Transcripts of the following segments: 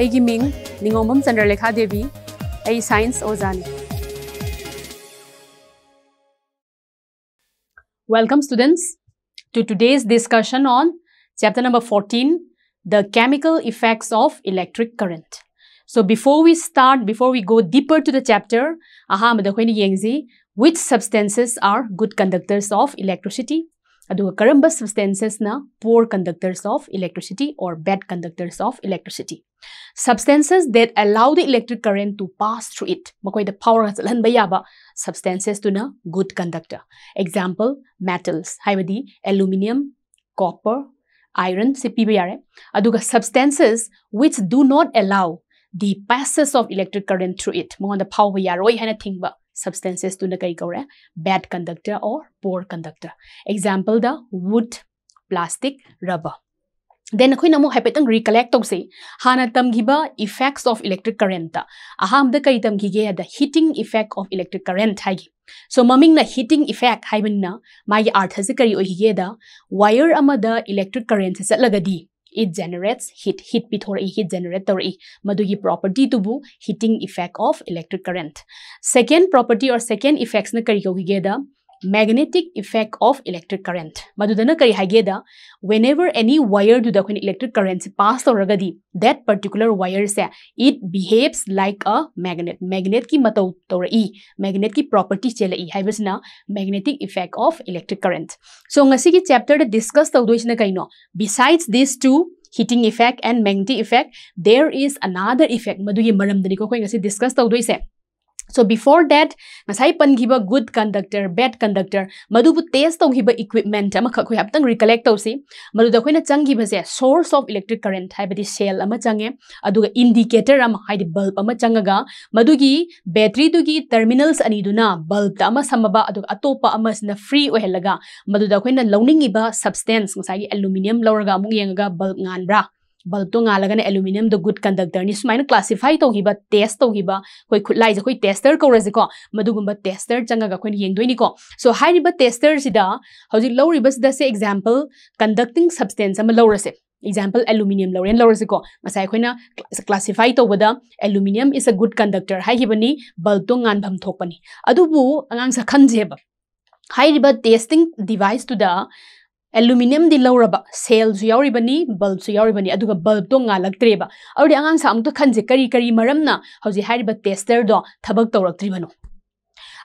ꯑꯩꯒꯤ ꯃꯤꯡ ꯅꯤꯉꯣꯝꯕꯝ ꯆꯟꯗ꯭ꯔꯂꯦꯈꯥ ꯗꯦꯕꯤ ꯑꯩ ꯁꯥꯏꯟꯁ ꯑꯣꯖꯥꯅꯤ Welcome students to today's discussion on chapter number 14, the chemical effects of electric current. So before we start, before we go deeper to the chapter, aha, which substances are good conductors of electricity करब सब्सटेंसेसन poor conductors of electricity or bad conductors of electricity substances that allow the electric current to pass through it मकई the power चलने substances to न good conductor example metals है aluminium copper iron से पीब जा पीबे substances which do not allow the passes of electric current through it मगर फाव है थिंब substances to na kai kore bad conductor or poor conductor example the wood plastic rubber then khoi namu hapetan recollect tok tokse hana tam giba effects of electric current ta aham da kai tamgi ge the heating effect of electric current hai so maming na heating effect hai bin na mai artha kari ohi ge da wire amada electric current se lagadi it generates heat heat pithore heat generator madugi property to bu heating effect of electric current second property or second effects na kari ko geda magnetic effect of electric current madudana kari haigeda whenever any wire to the electric current pass toragadi that particular wire se it behaves like a magnet magnet ki matau torai magnet ki property chelai haibasna magnetic effect of electric current so ngasi ki chapter da discuss tawdoisna kaino besides these two heating effect and magnetic effect there is another effect madugi maram dani ko koi ngasi discuss tawdoise so before that मसाई पनगीब good conductor bad conductor मधुब test तौर तो equipment अमत recollect तौसी तो मधुद चंगीबे सोर्स ऑफ इलेक्ट्रिक करेंट है सेल चंगे अगर इंडिकेटर है बल्ब चंग बैटरी टर्मिनल बल्ब सब अटोप फ्री ओहलगा मधुद लौनी सब्सटेंस मसाई एलुमीनियम लौर बल्ब ना बल तो गागने एलुमीनियम गुड कंडक्टर ने सुमायन क्लासीफाई तौर टेस्ट तौर कोई खुद लाइज कोई टेस्टर कौरजेको मगुब टेस्टर चंगनीको सो है टेस्टर से एग्जाम्पल कंडक्टिंग सब्सटेंस लौरसे एग्जाम्पल एलुमीनियम लौरें लौरजेको मैं क्लासीफाई तब एलुमीनियम इस अ गुड कंडक्टर है बल तो गाभम थोपनी आगाम खनजेब टेस्टिंग डिवाइस टू एलुमिनियम दि लौरब सेल सु यावरिबनी बल्ब सु यावरिबनी अदुगा बल्ब तो ngalaktreba audi angang sa amto khanje kari kari maramna hauji hariba tester do thabak tawrak tribano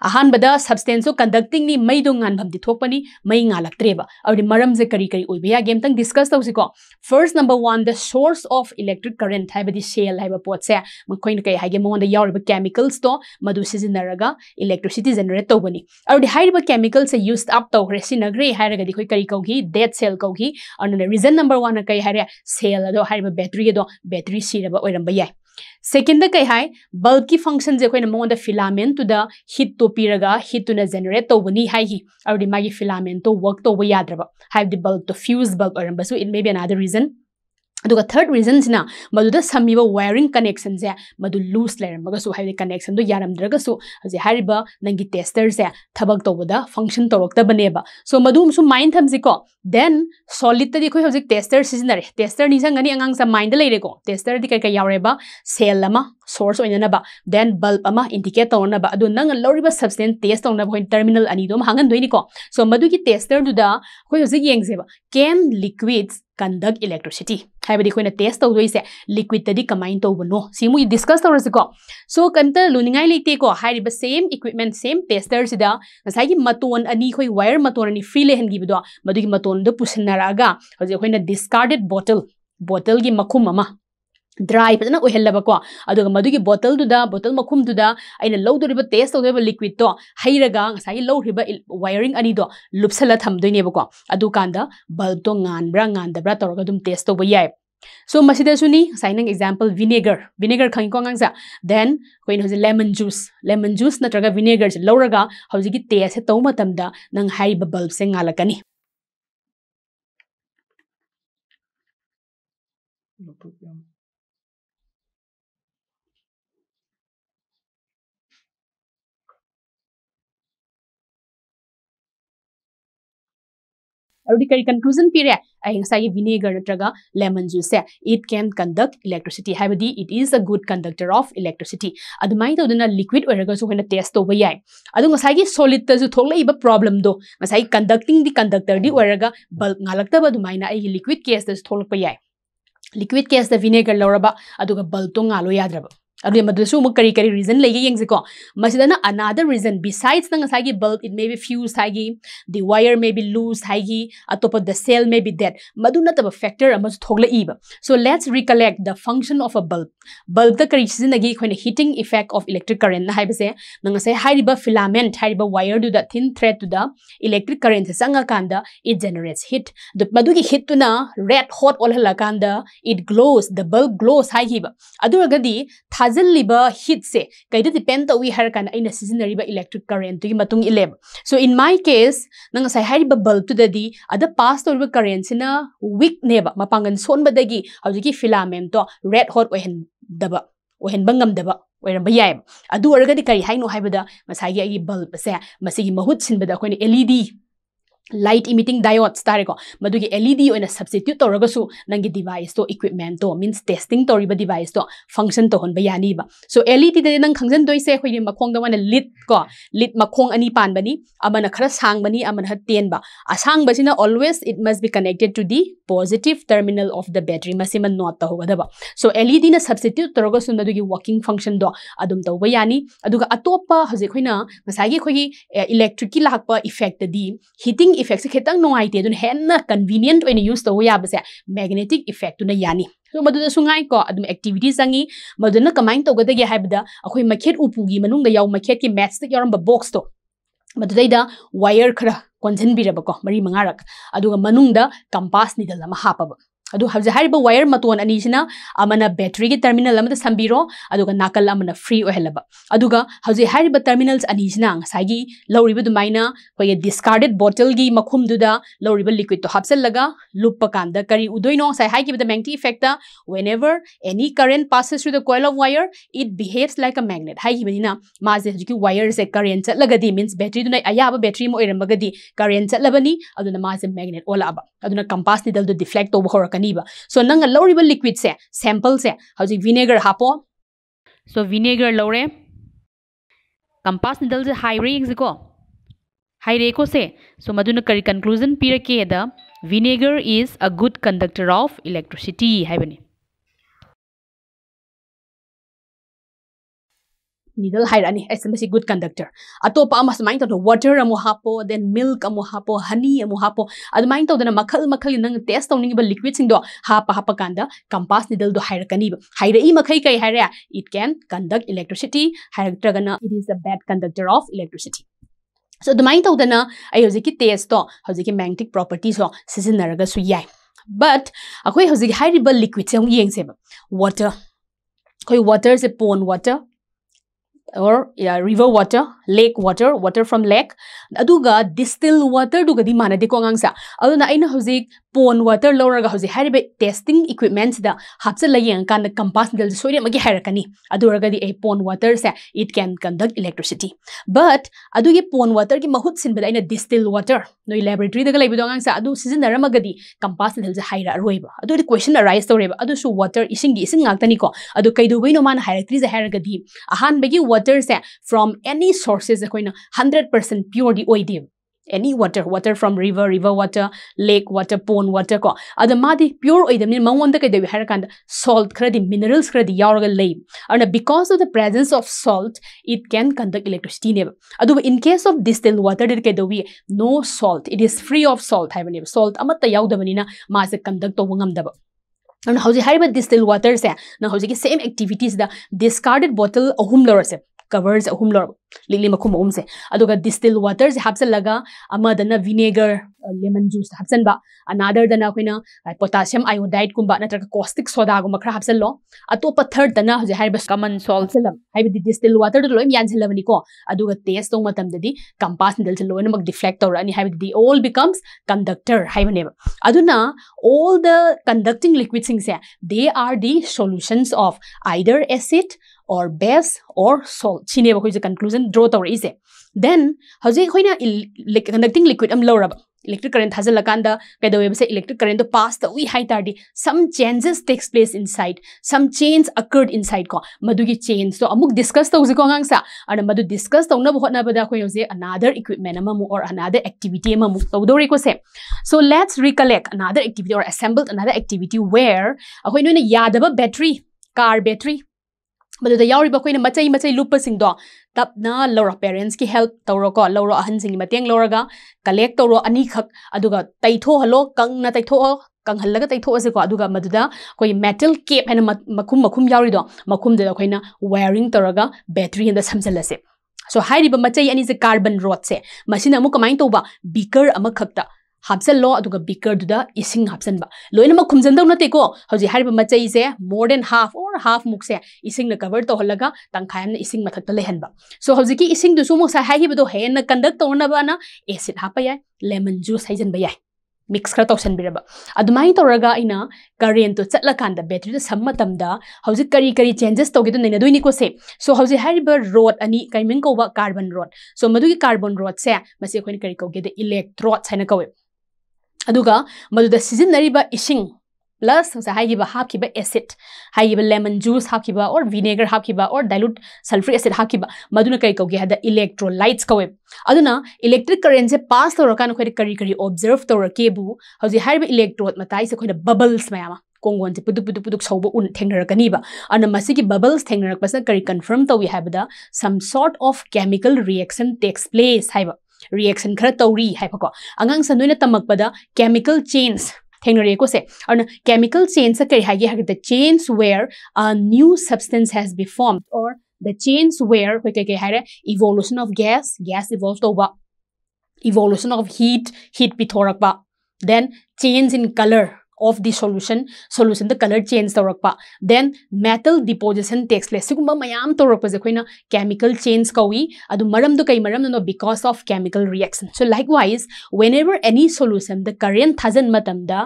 अहानबद सबस्टेंसो कंडक्टिंग नी मई दो गानभमदी थोपनी मई गालाब और मरम से कई कई ओइब यागे हमतंग डिस्कस तौसीको first number one the source of electric current है सेल है पोटसे मैं कई है मोंद यावरब केमिकल्स तो मदु सिजिनरगा इलेक्ट्रिसिटी जनरेट तौबनी और हाइब केमिकल से यूज अप तौखरे सिनग्रे हायरगदी खोई कौगी डेड सेल कौगी और रीजन नंबर वन कई है सेल अदो हाइब बैटरी अदो बैटरी सिरब ओइरम याई सेकेंड कई बल्ब की फंक्शन से मोद फिलामें हिट तो पीरगा हिट तुना जेनरेट तौबनी है और मागी फिलामें तो वर्क तौब याद्रब बल्ब तो fuse bulb it may be another reason third रीजनसना मधुद सम्मीब वायरिंग कनेक्शनसे मधु लूस लेरमगसु हाइबे कनेक्शन दो यारमद्रगसु नंगी टेस्टर से थबक तब फंक्शन तोरकता सो मधु माइन माइंड थमजिको देन सॉलिड तदि खोय हजे टेस्टर सिजनरे टेस्टर निसंगनि अंगांग सा माइंड लेको टेस्टर दि कैका यारेबा सेल सोर्स ओइननाबा देन बल्ब अमा इंडिकेट तोनबा अदु नंग लौरिबा सब्सटेंस टेस्ट तौर हम टर्मिनल अनिदोम हांगन सो मधुगी टेस्टर दुदा खोय कैन लिक्विड्स conduct electricity ꯍꯥꯏꯕꯗꯤ ꯑꯩꯈꯣꯏꯅ ꯇꯦꯁ ꯇꯧꯗꯣꯏꯁꯦ ꯂꯤꯀ꯭ꯋꯤꯗꯇꯗꯤ ꯀꯃꯥꯏꯅ ꯇꯧꯕꯅꯣ ꯁꯤ ꯃꯣꯏ ꯗꯤꯁꯀꯁ ꯇꯧꯔꯁꯤꯀꯣ ꯁꯣ ꯀꯝꯇ ꯂꯨꯅꯤꯡꯉꯥꯏ ꯂꯩꯇꯦꯀꯣ ꯍꯥꯏꯔꯤꯕ ꯁꯦꯝ ꯏꯀ꯭ꯋꯤꯞꯃꯦꯟ ꯁꯦꯝ ꯇꯦꯁꯇꯔꯁꯤꯗ ꯉꯁꯥꯏꯒꯤ ꯃꯇꯣꯟ ꯑꯅꯤ ꯑꯩꯈꯣꯏ ꯋꯥꯌꯔ ꯃꯇꯣꯟ ꯑꯅꯤ ꯐ꯭ꯔꯤ ꯂꯩꯍꯟꯈꯤꯕꯗꯣ ꯃꯗꯨꯒꯤ ꯃꯇꯣꯟꯗꯣ ꯄꯨꯁꯤꯟꯅꯔꯛꯑꯒ ꯍꯧꯖꯤꯛ ꯑꯩꯈꯣꯏꯅ ꯗꯤꯁꯀꯥꯔꯗꯦꯠ ꯕꯣꯇꯜ ꯕꯣꯇꯜꯒꯤ ꯃꯈꯨꯝ ꯑꯃ ड्राई फजन उहलबको अगर बोतल बोतल मखुमदब टेस्ट तौर लिक्विडो हईरगा वायरिंग अनीद लुपल थमदनेबको अद बल्बो ब्रांदब्र तौर अम टेस्ट तब जाए सो मसीदी नंग एग्जाम्पल विनेगर विनेगर खाको अगंजा देन अगर लेमन जूस लेमन जूस नग विनेगर से लौरगा टेस्ट तौम नंग बल्ब से गाकनी कई कंक्लूजन पीर अहिंसा विनेगर नग lemon juice it can conduct electricity है it is a good conductor of electricity अदम लिक्विड होना टेस्ट तब जाए अगर सोलिद प्रॉब्लम दो कंडक्टिंग दी कंडक्टर दी बल्ब ऐसी liquid case liquid case vinegar लौरब बल्ब तो ालो याद्रब अरे मदरसु मु करी करी रीजन लेगे यंगसेको मसिदना अनदर रीजन बिसाइड्स नंग सागी bulb it may be fuse थागी the wire may be loose थागी अतोप the cell may be that मदु नतब फैक्टर अमस थोगले इब so let's recollect the function of a bulb bulb the करी सिजनगी खोने heating effect of electric current हाइबसे नंग से हाइरिब फिलामेंट हाइरिब wire to the thin thread to the electric current संग कांद इट जनरेट्स हिट द मदुगी हीट तुना रेड हॉट ओल हला कांद it glows the bulb glows हाइहिब अदुरगदी थाज ꯐꯖꯅ ꯂꯤꯕ ꯍꯤꯠꯁꯦ ꯀꯩꯗ ꯗꯤꯄꯦꯟ ꯇꯧꯋꯤ ꯍꯥꯏꯔꯀꯥꯟꯗ ꯑꯩꯅ ꯁꯤꯖꯤꯟꯅꯔꯤꯕ ꯏꯂꯦꯛꯇ꯭ꯔꯤꯛ ꯀꯔꯦꯟꯗꯨꯒꯤ ꯃꯇꯨꯡ ꯏꯜꯂꯦꯕ ꯁꯣ ꯏꯟ ꯃꯥꯏ ꯀꯦꯁ ꯅꯪ ꯉꯁꯥꯏ ꯍꯥꯏꯔꯤꯕ ꯕꯜꯕꯇꯨꯗꯗꯤ ꯑꯗ ꯄꯥꯁ ꯇꯧꯔꯤꯕ ꯀꯔꯦꯟꯁꯤꯅ ꯋꯤꯛꯅꯦꯕ ꯃꯄꯥꯡꯒꯟ ꯁꯣꯟꯕꯗꯒꯤ ꯍꯧꯖꯤꯛꯀꯤ ꯐꯤꯂꯥꯃꯦꯟꯗꯣ ꯔꯦꯗ ꯍꯣꯠ ꯑꯣꯏꯍꯟꯗꯕ ꯑꯣꯏꯍꯟꯕ ꯉꯝꯗꯕ ꯑꯣꯏꯔꯝꯕ ꯌꯥꯏ ꯑꯗꯨ ꯑꯣꯏꯔꯒꯗꯤ ꯀꯔꯤ ꯍꯥꯏꯅꯣ ꯍꯥꯏꯕꯗ ꯉꯁꯥꯏꯒꯤ ꯑꯩꯒꯤ ꯕꯜꯕ ꯑꯁꯦ ꯃꯁꯤꯒꯤ ꯃꯍꯨꯠ ꯁꯤꯟꯕꯗ ꯑꯩꯈꯣꯏꯅ L E D light emitting diodes tareko madugi led oina substitute toragasu nangi device to equipment to means testing toriba device to function to honba yani ba so led de nang khangjan doi se khoi makhong da wana lit ko lit makhong ani pan bani amana khara sang bani amana ha ten ba asang basina always it must be connected to the positive terminal of the battery masima not ta hoga da ba so led na substitute toragasu madugi working function do adum to ba yani aduga atopa haje khoina masagi khoi electric ki lakpa effect di heating magnetic ꯏꯐꯦꯛꯁꯦ ꯈꯤꯇꯪ ꯅꯨꯡꯉꯥꯏꯇꯦ ꯑꯗꯨꯅ ꯍꯦꯟꯅ ꯀꯟꯚꯤꯅꯤꯌꯦꯟꯠ ꯑꯣꯏꯅ use ꯇꯧꯕ ꯌꯥꯕꯁꯦ magnetic ꯏꯐꯦꯛꯇꯨꯅ ꯌꯥꯅꯤ ꯁꯣ ꯃꯗꯨꯗꯁꯨ ꯉꯥꯏꯀꯣ ꯑꯗꯨꯝ ꯑꯦꯛꯇꯤꯚꯤꯇꯤ ꯆꯪꯉꯤ ꯃꯗꯨꯅ ꯀꯃꯥꯏꯅ ꯇꯧꯒꯗꯒꯦ ꯍꯥꯏꯕꯗ ꯑꯩꯈꯣꯏ ꯃꯈꯦꯠ ꯎꯄꯨꯒꯤ ꯃꯅꯨꯡꯗ ꯌꯥꯎ ꯃꯈꯦꯠꯀꯤ ꯃꯦꯠꯁꯇ ꯌꯥꯎꯔꯝꯕ ꯕꯣꯛꯁꯇꯣ ꯃꯗꯨꯗꯩꯗ ꯋꯥꯌꯔ ꯈꯔ ꯀꯣꯟꯁꯤꯟꯕꯤꯔꯕꯀꯣ ꯃꯔꯤ ꯃꯉꯥꯔꯛ ꯑꯗꯨꯒ ꯃꯅꯨꯡꯗ ꯀꯝꯄꯥꯁ ꯅꯤꯗꯜ ꯑꯃ ꯍꯥꯞꯄꯕ वायर मतोन अनीना बैटरी की टर्मिनल सामीरो नाकल फ्री ओहलब टर्मिनल अनीना दुमाय डिस्कार्डेड बोटल की मखुमदुदा लिक्विड तो हापल लुपकान करी उदोनो magnetic effect whenever any current pass through the coil of wire it behaves like a magnet है माजे वायर से करें चल मीन बैटरी अब बैटरी में ओरमगे करें चलबनी माजे मैग्नेट कंपास निदल डिफ्लेक्ट तब हो रन सो ꯁꯣ ꯅꯪꯅ ꯂꯧꯔꯤꯕ ꯂꯤꯀ꯭ꯋꯤꯗꯁꯦ ꯁꯦꯝꯄꯜꯁꯦ ꯍꯧꯖꯤꯛ ꯚꯤꯅꯦꯒꯔ ꯍꯥꯞꯄꯣ ꯁꯣ ꯚꯤꯅꯦꯒꯔ ꯂꯧꯔꯦ ꯀꯝꯄꯥꯁ ꯅꯤꯗꯜꯁꯦ हाइरे यंगसेको हाइरे से सो मधुन करी कंक्लूजन पीरकेद vinegar is a good conductor of electricity है निदल है S M C good conductor अतोप सुमायन तौर वाटर हापो दें मिल्क हापो हनी हापो अदमायन तौदान मखल मखल टेस्ट तौनी लिक्विड हाप हाप कंपास निदल हाइरकनी मई कई है इट कैन कंडक्ट इलेक्ट्रिसिटी हाइरगन it is a bad conductor of electricity so अदमायन तौदान अभी टेस्टो हजी की मैग्नेटिक प्रॉपर्टीसो सिजनरगू या बट अखोई हजी लिक्विड से हम येब वाटर अखोई वाटर से पोन water or yeah, river water, lake water, water from lake. Aduga distilled water duga di mana deko ngang sa. Aduna aina hozik pond water lower ga hozik haribe testing equipment da hapsa la yang kan compass dal soire magi harakani. Aduraga di a pond water sa it can conduct electricity. But aduge pond water ki mahut sin bada aina distilled water. No laboratory daga laibu ngang sa adu season naramagadi di compass dal sa haira roiba. Adu question arise toreba. Adu su water ising gi ising ngak tani ko. Adu kaidu bai no man harakri za haragadi. Ahan bagi water water se from any sources akoina 100% pure di oidim any water water from river river water lake water pond water ko ada madi pure oidam ni mangwanda kai dewi harakanda salt kredi minerals kredi yauraga lay and because of the presence of salt it can conduct electricity ne adu in case of distilled water dir kai dewi no salt it is free of salt haibani salt amatta yaudabani na ma se conduct to ngam daba and how the high distilled water se na how the same activities the discarded bottle ahum lor se ꯀꯕꯔꯁꯦ ꯑꯍꯨꯝꯂꯛ ꯂꯤꯛꯂꯤ ꯃꯈꯨꯝ ꯑꯍꯨꯝꯁꯦ ꯑꯗꯨꯒ distil ꯋꯥꯇꯔꯁꯦ ꯍꯥꯞꯆꯜꯂꯒ ꯑꯃꯗꯅ vinegar lemon juice ꯍꯥꯞꯆꯟꯕ ꯑꯅꯥꯗꯔꯗꯅ ꯑꯩꯈꯣꯏꯅ ꯄꯣꯇꯥꯁꯤꯌꯝ ꯑꯥꯏꯑꯣꯗꯥꯏꯠꯀꯨꯝꯕ ꯅꯠꯇ꯭ꯔꯒ ꯀꯣꯁꯇꯤꯛ ꯁꯣꯗꯥꯒꯨꯝꯕ ꯈꯔ ꯍꯥꯞꯆꯜꯂꯣ ꯑꯇꯣꯞꯄ ꯊꯔꯗꯅ ꯍꯧꯖꯤꯛ ꯍꯥꯏꯔꯤꯕ ꯀꯃꯟ ꯁꯣꯜ ꯍꯥꯞꯆꯜꯂꯝ ꯍꯥꯏꯕꯗꯤ ꯗꯤꯁꯇꯤꯜ ꯋꯥꯇꯔꯗ ꯂꯣꯏꯅ ꯌꯥꯟꯁꯤꯜꯂꯕꯅꯤꯀꯣ ꯑꯗꯨꯒ ꯇꯦꯁ ꯇꯧ ꯃꯇꯝꯗꯗꯤ ꯀꯝꯄꯥꯁ ꯅꯤꯗꯜꯁꯦ ꯂꯣꯏꯅꯃꯛ ꯗꯤꯐ꯭ꯂꯦꯛ ꯇꯧꯔꯛꯑꯅꯤ ꯍꯥꯏꯕꯗꯤ ꯑꯣꯜ ꯕꯤꯀꯝꯁ ꯀꯟꯗꯛꯇꯔ ꯍꯥꯏꯕꯅꯦꯕ ꯑꯗꯨꯅ all the conducting liquids sing they are the solutions of either acid or base or salt chine ba khoi je conclusion draw tawr ise then haje khoina conducting liquid am lower ba electric current thazal lakanda kada web se electric current to pass the we high tardy some changes takes place inside some change occurred inside ko madugi change so amuk discuss tawse ko ngang sa ana madu discuss tawna bo hotna bada khoi je another equipment am or another activity am amuk tawdore ko se so let's recollect another activity or assembled another activity where akhoi noina yadaba battery car battery मददीन much much लुपो तपना लौर parents की help तौरको लौर अहम लौरगा collect तौर अनीखक तैथोहलो कंगना तैथो कंगल तैथोसेको अगर मेटल केप है मखु मखुम जाऊरीदो मखुमदन वायरिंग तौर बैटरी हम सामचल सो है मच अनी कार्बन रोड से कमाय तो बीकर हापसलो बीकर इं हापन लोनम खुमजन नातेको मचे more than half or half मूक से इं कवर तौल तंखा इं मधक्त लेहब सो so, इसिंग इं हेन कंडक्ट तौरबा एसीड हाप जाए लेमन जूस हाजब जाए मिक्स खर तौसनबा अदम तौर अना करें तो चलक बेटरी सब करी करी चेंजेस तौगी नईनको सो हजिब रोड अनी कई कौब कार्बन रोड सो मधुकी कार्बन रोड से अखोन करी कौगी इलेक्ट्रोड्स है कौ अदुगा मदुदा इसिंग प्लस है हाकिबा एसिड हाइबा लेमन जूस हाकिबा और विनेगर हाकिबा और डायलूट सल्फ्रिक एसिड हाकिबा मदुना कई कौगे है इलेक्ट्रोलाइट्स कौे इलेक्ट्रिक करंट से पास तौर खोय करी करी ऑब्जर्व तौर हजि हाइबा इलेक्ट्रोड मताई से बबल्स मयामा ꯀꯣꯡꯒꯣꯟꯁꯦ ꯄꯨꯗꯨꯛ ꯄꯨꯗꯨꯛ ꯄꯨꯗꯨꯛ ꯁꯧꯕ ꯎꯟ बबल्स ꯑꯗꯨꯅ ꯃꯁꯤꯒꯤ ꯕꯕꯜꯁ ꯊꯦꯡꯅꯔꯛꯄꯁꯤꯅ ꯀꯔꯤ ꯀꯟꯐꯔꯝ ꯇꯧꯏ ꯍꯥꯏꯕꯗ some sort of chemical reaction ꯇꯦꯛꯁ रिएक्शन खर तौरी है अंगंग स नोइना केमिकल चेंज थेंगरेको से और केमिकल चेंज कई है the change where a new substance has be form or the change where कई कई है evolution of gas gas evolve तब इवोल्यूशन ऑफ हीट हीट पिथोरकबा then change in colour of the solution solution the color change taurakpa then metal deposition takes place sigumba mayam to taurakpa je khoina chemical change kawi adu maram du kai maram no because of chemical reaction so likewise whenever any solution the current thajan matam da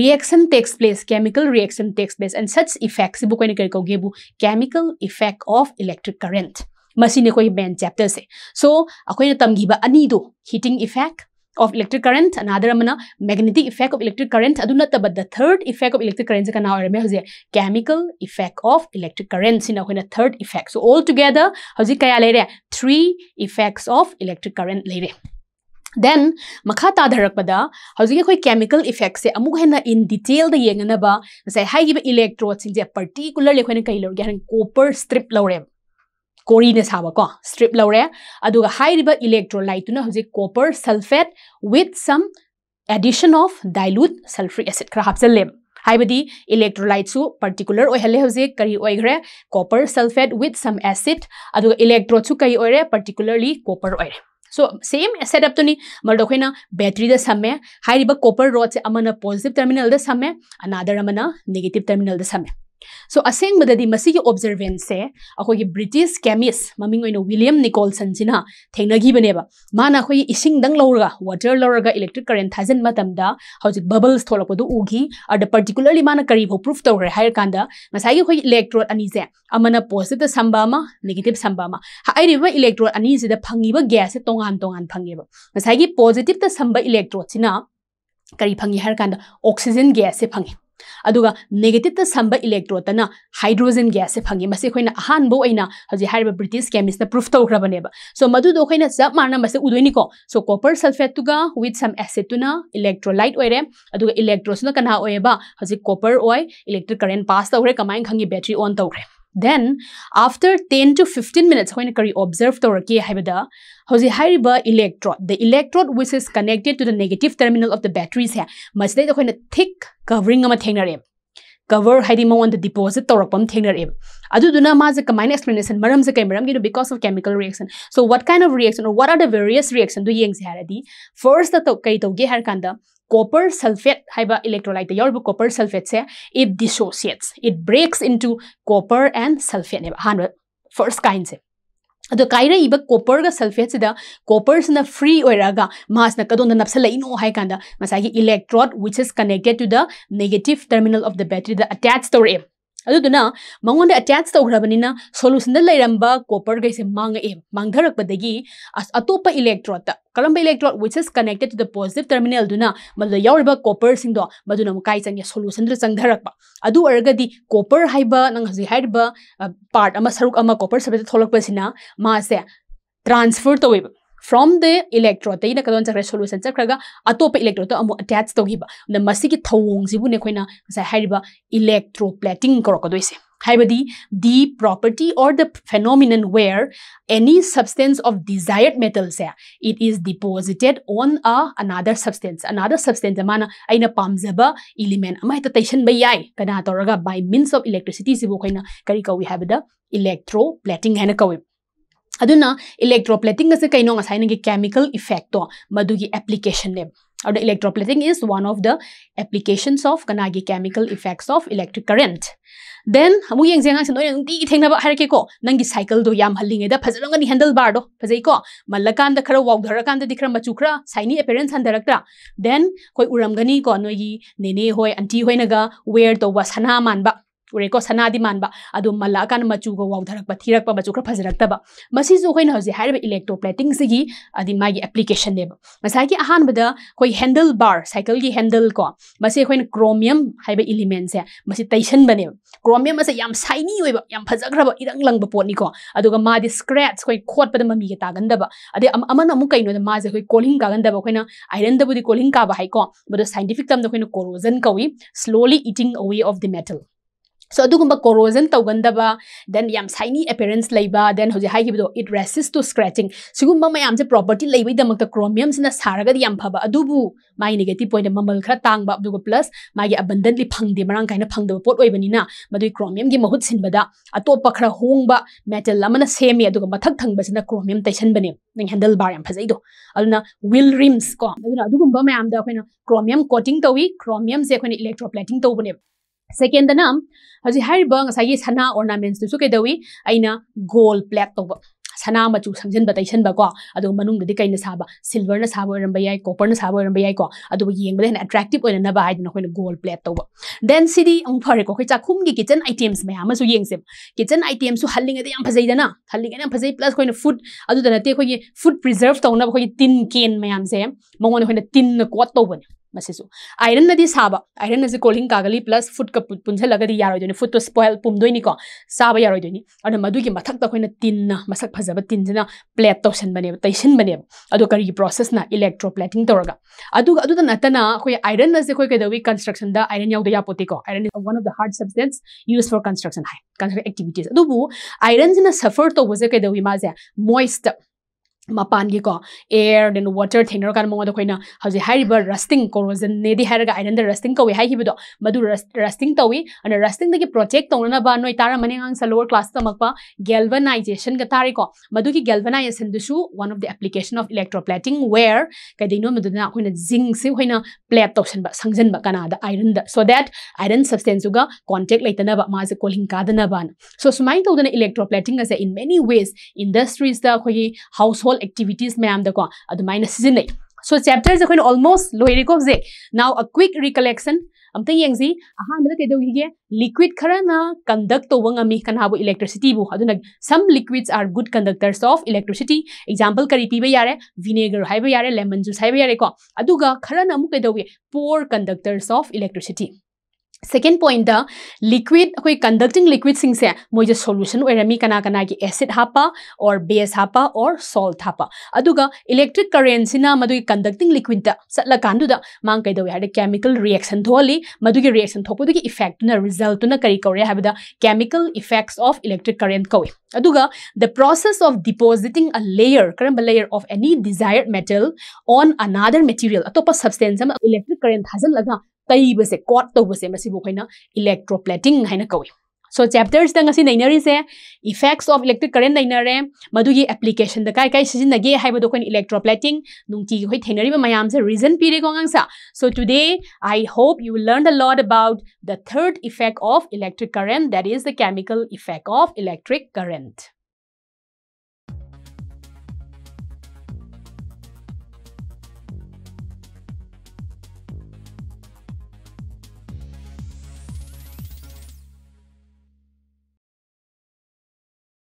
reaction takes place chemical reaction takes place and such effects bu koina kai kawge bu chemical effect of electric current masi ne koi main chapter se so akoina tamgiba ani do heating effect of electric current another amana magnetic effect of electric current adu na but the third effect of electric current kana are me hoje chemical effect of electric current sina koina third effect so all together hoji kaya re three effects of electric current le re then makha ta dharak pada hoje ke koi chemical effect se amu hena in detail da yengna ba say hai gi sin je particular le koina kai lor copper strip lorem ꯀꯣꯔꯤꯅ ꯁꯥꯕꯀꯣ strip ꯂꯧꯔꯦ ꯑꯗꯨꯒ ꯍꯥꯏꯔꯤꯕ ꯏꯂꯦꯛꯇ꯭ꯔꯣꯂꯥꯏꯠꯇꯨꯅ ꯍꯧꯖꯤꯛ copper sulphate with some addition of dilute sulphuric acid ꯈꯔ ꯍꯥꯞꯆꯜꯂꯦꯕ हाइबदी इलेक्ट्रोलाइट सु पर्टिकुलर ओहले हजे करी ओइग्रे copper sulphate with some acid अदु कई ओइरे पर्टिकुलरली कॉपर ओइरे सो सेम सेटअप तो नहीं बैटरी द समे हाइब कॉपर रोड से अमना पॉजिटिव टर्मिनल द समे अनादर अमना नेगेटिव टर्मिनल द समे सो असेंबदी मसी की ओब्जर्वेंस है ब्रिटिश केमिस्ट मम्मी विलियम निकोलसन से थेनगीबने माना अखोई इसिंग दंग लौर वाटर लौर इलेक्ट्रिक करेंट थाजन हजिक बबल्स थोड़प उ पर्टिकुलरली मान करीब प्रूफ तौर है मसाई इलेक्ट्रोड अनीजे पोजिटिव सब निगेटिव सब हाईब इलेक्ट्रोड अनीसीद फंगीब गैस तोान तोान फंगेब मसाई पोजिटिव सब इलेक्ट्रोड से कहीं फंगे ऑक्सीजन गैस से फंगे नेगेटिव सब इलेक्ट्रोदना हाइड्रोजन गैस से फंगे अहानब ब्रिटिश केमिस्ट प्रूफ तौरबने सो मद चप मारना उदयनीको so copper sulphate with some एसिडना इलेक्ट्रोलाइट हो रेगा इलेक्ट्रोसना कना होब हजी कॉपर हो इलेक्ट्रिक करेंट पास तौर कमाय खे बैटरी ऑन तौर Then, after 10 to 15 minutes, when you observe the electrode, the electrode which is connected to the negative terminal of the batteries, must be a thick covering. cover hadi mawon the deposit to thengner em adu duna ma ze kamaina explanation maram ze kaimaram gidu because of chemical reaction so what kind of reaction or what are the various reaction do yeng se haradi first the to kai to ge har kanda copper sulfate haiba electrolyte yorbu copper sulfate se it dissociates it breaks into copper and sulfate ne han first kind se अद कायर इब कोपर sulphate से कोपर से free होगा कदों नपसलो है electrode which is connected to the negative terminal of the battery attach तौर अदुदुना अटैच तौरबनिना सोलूशन लेरब कोपर मांग मांगे मांगधरपदगी अतोप इलेक्ट्रोड करम electrode which is connected to the positive terminal copper सिंह मधुन कई चंगे सोलूशन चंधरप कॉपर है नजीब पार्ट सरुक कॉपर सब थोड़ा ट्रांसफर तौब तो फ्रॉम द इलेक्ट्रोड तेना कदम चक्र सोलूशन चक्रग अटोप इलेक्ट्रोड तो अटैच तौगी तो की ने इलेक्ट्रो प्लेटिंग करोकदे ꯍꯥꯏꯕꯗꯤ ꯗꯤ property or the phenomenon where any substance of desired ꯃꯦꯇꯜꯁꯦ it is deposited on a another substance another substance ꯑꯃꯅ ꯑꯩꯅ ꯄꯥꯝꯖꯕ ꯏꯂꯤꯃꯦꯟ ꯑꯃ ꯍꯦꯛꯇ ꯇꯩꯁꯟꯕ ꯌꯥꯏ ꯀꯅꯥ ꯇꯧꯔꯒ ꯕꯥꯏ ꯃꯤꯟꯁ ꯑꯣꯐ ꯏꯂꯦꯛꯇ꯭ꯔꯤꯁꯤꯇꯤꯁꯤꯕꯨ ꯑꯩꯈꯣꯏꯅ ꯀꯔꯤ ꯀꯧꯏ ꯍꯥꯏꯕꯗ ꯏꯂꯦꯛꯇ꯭ꯔꯣ ꯄ꯭ꯂꯦꯇꯤꯡ ꯍꯥꯏꯅ ꯀꯧꯏ ꯑꯗꯨꯅ ꯏꯂꯦꯛꯇ꯭ꯔꯣꯄ꯭ꯂꯦꯇꯤꯡ ꯑꯁꯤ ꯀꯩꯅꯣ ꯉꯁꯥꯏꯅꯒꯤ ꯀꯦꯃꯤꯀꯦꯜ ꯏꯐꯦꯛꯇꯣ ꯃꯗꯨꯒꯤ ꯑꯦꯄ꯭ꯂꯤꯀꯦꯁꯟꯅꯦ or electroplating is one of the application of कनागी chemical effects of electric current दें हमेंगब हर के को नंगी साइकिल दो याम हल्लिंगे द फजरंगनी हैंडल बार दो फजई को मल्लकान द खर मचू खरा सैनी अपेरेंस हंदरकरा दें कोई उरमगनी को नेने होय अंटी होय नगा वेयर तो वसना मानबा पुरेको सना मानब अद मल अकान मचुग वाउधरप थीरप मचु ख फजरतब मसीजु खैन हजे हायरब इलेक्ट्रो प्लेटिंग सिगी आदि माई एप्लीकेशन देब मसाय की अहमद खै हैंडल बार सैकल की हैंडल को मसे खैन क्रोमियम है मसी तैशन बने क्रोमियम असे याम साइनी होइब याम फजग्रब इरंग लंग बपोनी को अदुग मादि स्क्रैच खै खोट पद ममी के तागंदब अदे अम अमन कोलिंग गागंदब खैन आयरन दबुदि कोलिंग काबा हाय को बदो कोरोजन कवी slowly eating away of the metal so अब कोरोजन तौगदब दें साइनी एपेरेंस दें हजेबद इट रेसिस टू स्क्रेचिंग मैम से प्रॉपर्टी लेबदम क्रोमियम से सारगे फब्बू माइ निगेटिव पॉइंट ममल खर तांग प्लस माइ अबंदेंटली फंगे मरंग खाने फंगद पोटना मद क्रोमियम की महुत सिंबद अटोप खर हों मेटल सेमे मथक थी क्रोमियम तैसबने हेंदल बार फजो अल रिम्सको मैम क्रोमियम कोटिंग तौ क्रोमियम से इलेक्ट्रोप्लेटिंग तौबने सेकेंडना हजी है सना ऑर्नामेंट्स कई अना गोल प्लेट तब सना मचू संजनब तैसनबको अदी कई साब सिल्वर साब याई कॉपर साब याईको येंगे हेन अट्रैक्टिव होने गोल प्लेट तब देन सिदी फरेको अखोई चाखूम की किचन आइटेम्स मैम येंगे किचन आइटेम्स हल्लीद फजईदना हल्लीद फजई प्लस अखोने फूड अदे अखोई फूड प्रिजर्व तौना तीन कें मैम से मगोन अखोने तीन कोट तौबने मसीसु आयरन नदी साब आयरन से कोलिंग कागली प्लस फुट का पुंजल यार फुट तो स्पॉयल पुमदनीको साब यार मधुकी मथक तीन मसक फजब तीन प्लेट तौशन बने तैसन बने अद की प्रोसेस ना इलेक्ट्रो प्लेटिंग तौर अद आयरन से कंस्ट्रक्शन आयरन याद यापोटेको iron one of the hard substance use for construction है कंस्ट्रक्शन एक्टिविटीज अब आयरन सफर तौब से कई माजे मोइस्ट मपान की को एयर दें वाटर थे मोदी हजीब रस्टिंग कोरोजन ने आइरन रस्टिंग कौ है मधु रस्टिंग तौ रस्टिंग की प्रोजेक्ट तौनब नई तार मन से लोअर क्लास गेलवनाइजेसन का तारेको मधु की galvanisation one of the application of electroplating where कई जिंग से प्लेट तौसन संजनब कनाद iron so that iron substance contact लेतनब मे कोलिंग काद सो सुमाय electroplating in many ways industries household activities ꯃꯌꯥꯝꯗꯀꯣ ꯑꯗꯨꯃꯥꯏꯅ ꯁꯤꯖꯤꯟꯅꯩ ꯁꯣ ꯆꯦꯞꯇꯔꯁꯦ ꯑꯩꯈꯣꯏꯅ ꯑꯣꯜꯃꯣꯁ ꯂꯣꯏꯔꯦꯀꯣ ꯍꯧꯖꯤꯛ ꯅꯥꯎ ꯑ ꯀ꯭ꯋꯤꯛ ꯔꯤꯀꯂꯦꯛꯁꯟ ꯑꯝꯇ ꯌꯦꯡꯁꯤ ꯑꯍꯥꯟꯕꯗ ꯀꯩꯗꯧꯈꯤꯒꯦ ꯂꯤꯀ꯭ꯋꯤꯗ ꯈꯔꯅ ꯀꯟꯗꯛ ꯇꯧꯕ ꯉꯝꯃꯤ ꯀꯅꯥꯕꯨ ꯏꯂꯦꯛꯇ꯭ꯔꯤꯁꯤꯇꯤꯕꯨ ꯑꯗꯨꯅ some liquids are good conductors of electricity example ꯀꯔꯤ ꯄꯤꯕ ꯌꯥꯔꯦ ꯚꯤꯅꯦꯒꯔ ꯍꯥꯏꯕ ꯌꯥꯔꯦ ꯂꯦꯃꯟ ꯖꯨꯁ ꯍꯥꯏꯕ ꯌꯥꯔꯦꯀꯣ ꯑꯗꯨꯒ ꯈꯔꯅ ꯑꯃꯨꯛ ꯀꯩꯗꯧꯏ poor conductors of electricity second point liquid अखोई कंडक्टिंग लिक्विड से मोजे सोलूशन होरमी कना कना की एसिड हाप और बेस हाप और सॉल्ट हाप इलेक्ट्रिक करें से कंडक्टिंग लिक्विड चल कानुद मांग कई केमिकल रिएक्शन थोली मधुकी रिएक्शन थोपद की इफेक्ट रिजल्ट करी कौरे chemical effects of electric current कौ the process of depositing a layer करम layer of any desired metal on another material atopa substance electric current current तईबसे कॉट तौबसे इलेक्ट्रोप्लेटिंग है कौई सो चैप्टर्स नईनरीसे इफेक्ट्स ऑफ इलेक्ट्रिक करें नईनरें मे application कई कई सिजनगे है इलेक्ट्रोप्लेटिंग नुटी अखोई थेनरीब मैम से रीजन पीरेको so today I hope you learn the lot about the third effect of electric current that is the chemical effect of electric current